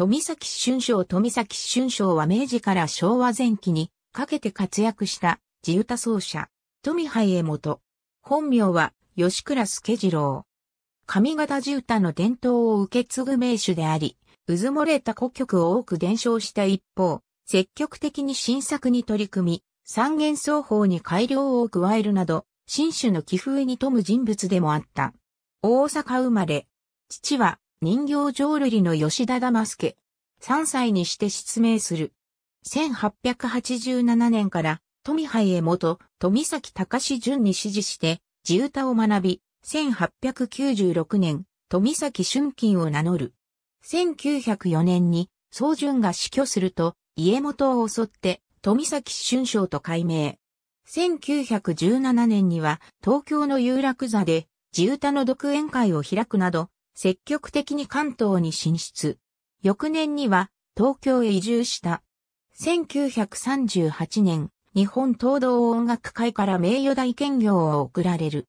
富崎春章富崎春章は明治から昭和前期にかけて活躍した自由多奏者、富栄衛元。本名は吉倉助次郎。上方自由多の伝統を受け継ぐ名手であり、うずもれた古曲を多く伝承した一方、積極的に新作に取り組み、三元奏法に改良を加えるなど、新種の寄付に富む人物でもあった。大阪生まれ。父は人形浄瑠璃の吉田玉助。3歳にして失明する。1887年から富杯へ元富崎隆淳に指示して地歌を学び、1896年富崎春金を名乗る。1904年に宗淳が死去すると家元を襲って富崎春章と改名。1917年には東京の有楽座で地歌の独演会を開くなど積極的に関東に進出。翌年には東京へ移住した。1938年、日本東道音楽会から名誉大兼業を贈られる。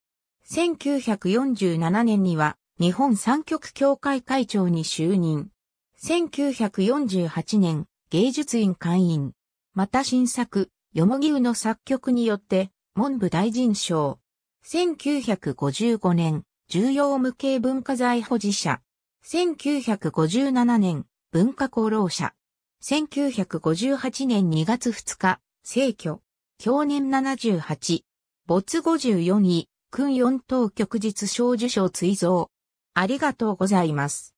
1947年には日本三極協会会長に就任。1948年、芸術院会員。また新作、よもぎうの作曲によって、文部大臣賞。1955年、重要無形文化財保持者。1957年、文化功労者。1958年2月2日、逝去。享年78。没54位、訓4等旭日小受賞追贈。ありがとうございます。